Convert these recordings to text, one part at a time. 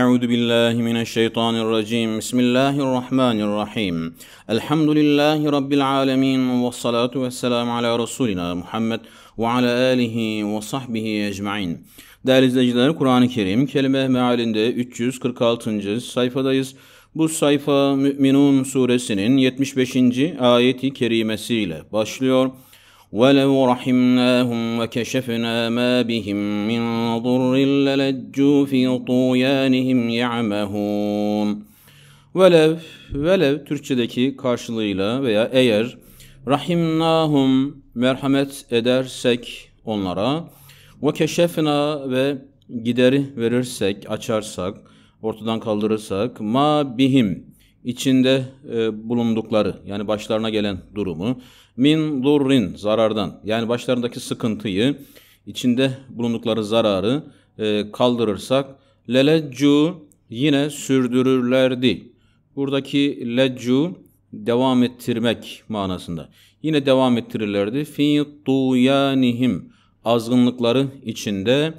أعوذ بالله من الشيطان الرجيم بسم الله الرحمن الرحيم الحمد لله رب العالمين والصلاة والسلام على رسولنا محمد وعلى آله وصحبه أجمعين Değerli izleyiciler Kur'an-ı Kerim kelime mealinde 346. sayfadayız. Bu sayfa Mü'minun suresinin 75. ayeti kerimesiyle başlıyor. ولو رحمناهم وكشفنا ما بهم من ضر للجوا في طغيانهم يعمهون Velev, velev Türkçedeki karşılığıyla veya eğer rahimnahum merhamet edersek onlara ve keşefna ve gideri verirsek, açarsak, ortadan kaldırırsak ma bihim içinde e, bulundukları yani başlarına gelen durumu min durrin zarardan yani başlarındaki sıkıntıyı içinde bulundukları zararı e, kaldırırsak leleccu yine sürdürürlerdi. Buradaki leccu devam ettirmek manasında. Yine devam ettirirlerdi. Fi tuyanihim azgınlıkları içinde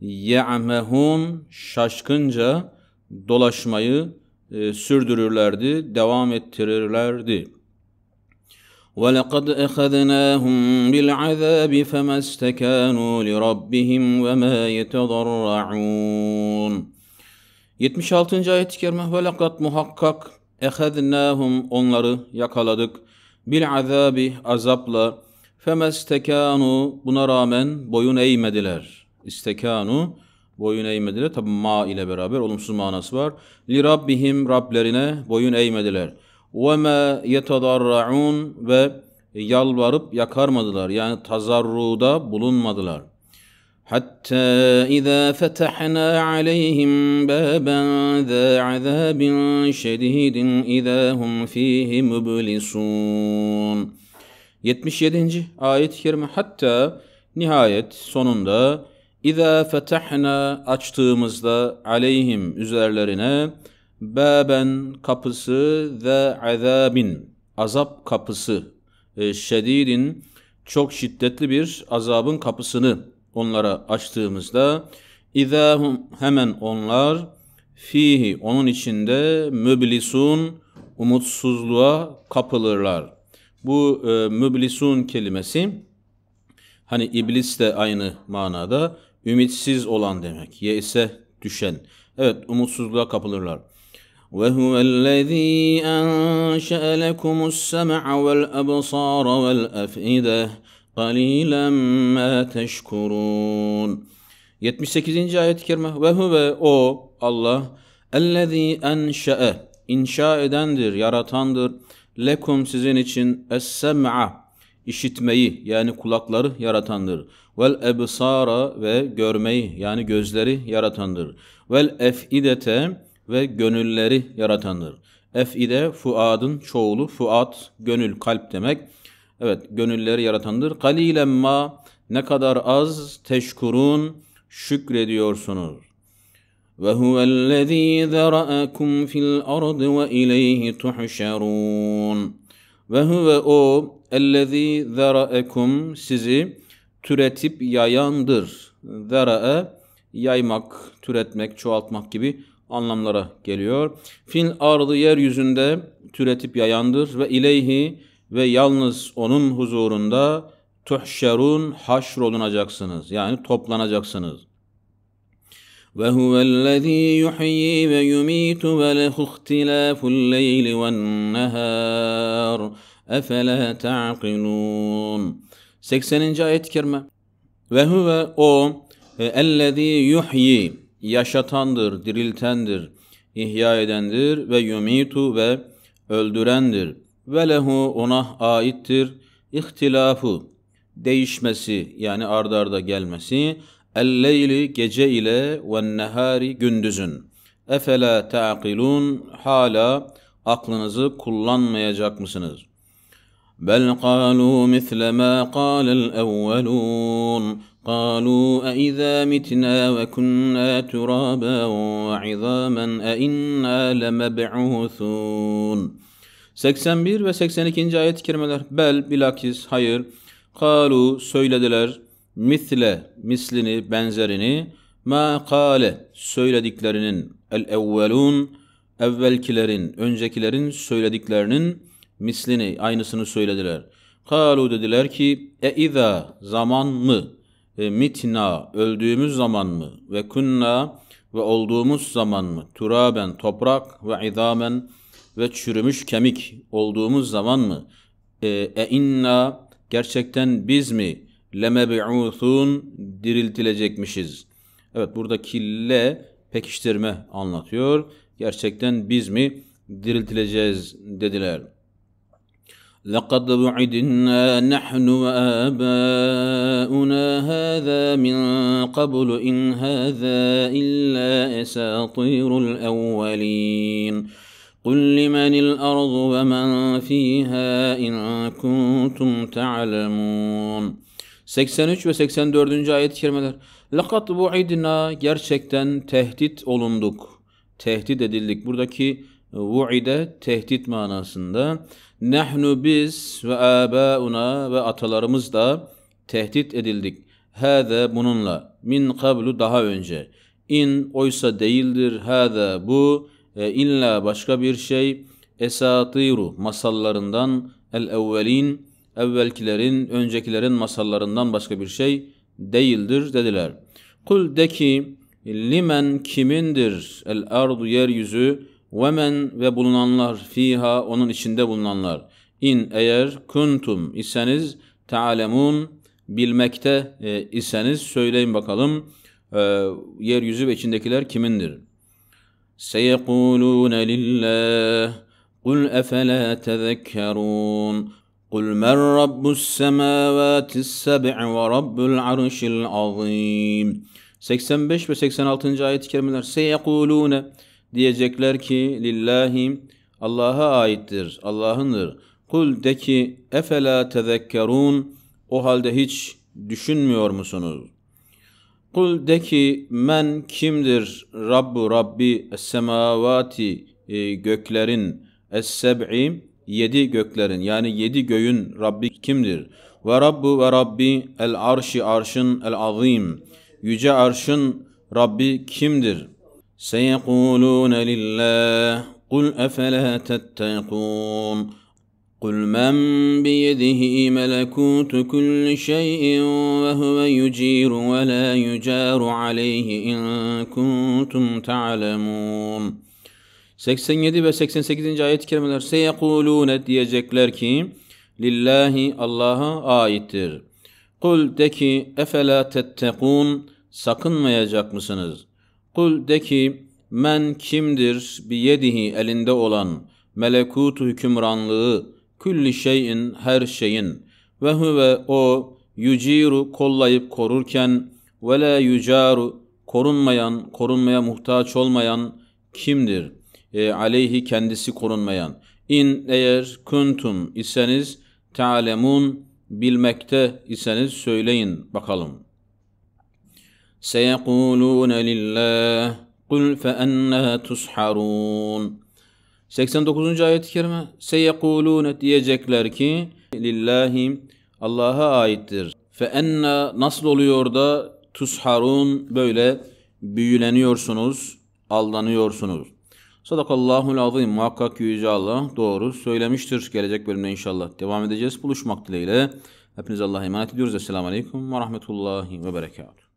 ye'mehun şaşkınca dolaşmayı e, sürdürürlerdi, devam ettirirlerdi. وَلَقَدْ أَخَذْنَاهُمْ بِالْعَذَابِ فَمَا اسْتَكَانُوا لِرَبِّهِمْ وَمَا يَتَضَرَّعُونَ 76. ayet-i kerime ve muhakkak ehednâhum onları yakaladık bil azabi azapla femestekanu buna rağmen boyun eğmediler. İstekanu boyun eğmediler. Tabi ma ile beraber olumsuz manası var. Li rabbihim Rablerine boyun eğmediler. Ve ma yetedarraun ve yalvarıp yakarmadılar. Yani tazarruda bulunmadılar. Hatta izâ fetahna aleyhim bâben zâ azâbin şedîdin izâ hum fîhi müblisûn. 77. ayet-i kerime hatta nihayet sonunda İza fetahna açtığımızda aleyhim üzerlerine baben kapısı ve azabin azap kapısı e, şedidin çok şiddetli bir azabın kapısını onlara açtığımızda idahum hemen onlar fihi onun içinde müblisun umutsuzluğa kapılırlar. Bu e, müblisun kelimesi hani iblis de aynı manada ümitsiz olan demek. Ye ise düşen. Evet umutsuzluğa kapılırlar. Ve وهو الذي أنشأ لكم السمع والأبصار والأفئدة قليلا ما تشكرون 78. ayet-i kerime ve huve o Allah ellezî enşe'e inşa edendir, yaratandır. Lekum sizin için es-sem'a işitmeyi yani kulakları yaratandır. Vel ebsara ve görmeyi yani gözleri yaratandır. Vel efidete ve gönülleri yaratandır. Efide fuadın çoğulu fuat gönül kalp demek. Evet gönülleri yaratandır. Kalilen ma ne kadar az teşkurun şükrediyorsunuz. Ve huvellezî zera'akum fil ard ve ileyhi tuhşerûn. Ve huve o ellezî zera'ekum sizi türetip yayandır. Zera'e yaymak, türetmek, çoğaltmak gibi anlamlara geliyor. Fil ardı yeryüzünde türetip yayandır ve ileyhi ve yalnız onun huzurunda tuhşerun haşrolunacaksınız. Yani toplanacaksınız. وهو الذي يحيي ويميت وله اختلاف الليل والنهار أفلا تعقلون 80. ayet kerime Ve huve o ellezî yuhyi yaşatandır, diriltendir, ihya edendir ve yumitu ve öldürendir. Ve lehu ona aittir ihtilafu değişmesi yani ardarda arda gelmesi el gece ile ve nehari gündüzün. Efela taqilun hala aklınızı kullanmayacak mısınız? Bel kalu misle ma kalel evvelun. قالوا أإذا متنا وكنا ترابا وعظاما أإنا لمبعوثون 81 ve 82. ayet-i kerimeler Bel bilakis hayır Kalu söylediler misle mislini benzerini ma kale söylediklerinin el evvelun evvelkilerin öncekilerin söylediklerinin mislini aynısını söylediler. Kalu dediler ki e iza zaman mı e, mitna öldüğümüz zaman mı ve kunna ve olduğumuz zaman mı turaben toprak ve idamen ve çürümüş kemik olduğumuz zaman mı e, e inna gerçekten biz mi lemeb'uthun diriltilecekmişiz. Evet buradaki le pekiştirme anlatıyor. Gerçekten biz mi diriltileceğiz dediler. لَقَدْ بُعِدْنَا نَحْنُ وَآبَاؤُنَا هَذَا مِنْ قَبْلُ اِنْ هَذَا اِلَّا اَسَاطِيرُ الْاَوَّلِينَ قُلْ لِمَنِ الْأَرْضُ وَمَنْ فِيهَا اِنْ كُنْتُمْ تَعْلَمُونَ 83 ve 84. ayet-i kerimeler. Lakat bu'idna gerçekten tehdit olunduk. Tehdit edildik. Buradaki vu'ide e, tehdit manasında. Nehnu biz ve abauna ve atalarımız da tehdit edildik. Hâze bununla. Min kablu daha önce. İn oysa değildir. Hâze bu. E, illa başka bir şey. Esatiru masallarından el evvelin evvelkilerin, öncekilerin masallarından başka bir şey değildir dediler. Kul de ki limen kimindir el ardu yeryüzü ve men ve bulunanlar fiha onun içinde bulunanlar. İn eğer kuntum iseniz taalemun bilmekte e, iseniz söyleyin bakalım e, yeryüzü ve içindekiler kimindir? Seyekulûne lillah Kul efela tezekkerûn قل من رب السماوات السبع ورب العرش العظيم 85 ve 86. ayet-i kerimeler seyekulune diyecekler ki lillahi Allah'a aittir, Allah'ındır. Kul de ki efela tezekkerun o halde hiç düşünmüyor musunuz? Kul de ki men kimdir Rabbu Rabbi es semavati e, göklerin es seb'i yedi göklerin yani yedi göğün Rabbi kimdir? Ve Rabbu ve Rabbi el arşi arşın el azim. Yüce arşın Rabbi kimdir? Seyekulûne lillah. Kul efela tettekûn. قل من بيده ملكوت كل شيء وهو يجير ولا يجار عليه إن كنتم تعلمون 87 ve 88. ayet-i kerimeler seyekulune diyecekler ki lillahi Allah'a aittir. Kul de ki efela tettekun sakınmayacak mısınız? Kul de ki men kimdir biyedihi elinde olan melekutu hükümranlığı külli şeyin her şeyin ve huve o yuciru kollayıp korurken ve la yucaru korunmayan korunmaya muhtaç olmayan kimdir?'' e, aleyhi kendisi korunmayan. İn eğer kuntum iseniz ta'lemun bilmekte iseniz söyleyin bakalım. Seyekulûne lillah kul fe ennâ tusharun. 89. ayet-i kerime Seyekulûne diyecekler ki lillahi Allah'a aittir. Fe nasıl oluyor da tusharun böyle büyüleniyorsunuz, aldanıyorsunuz. Sadakallahul azim. Muhakkak Yüce Allah doğru söylemiştir. Gelecek bölümde inşallah devam edeceğiz. Buluşmak dileğiyle. Hepinize Allah'a emanet ediyoruz. Esselamu Aleyküm ve Rahmetullahi ve Berekatuhu.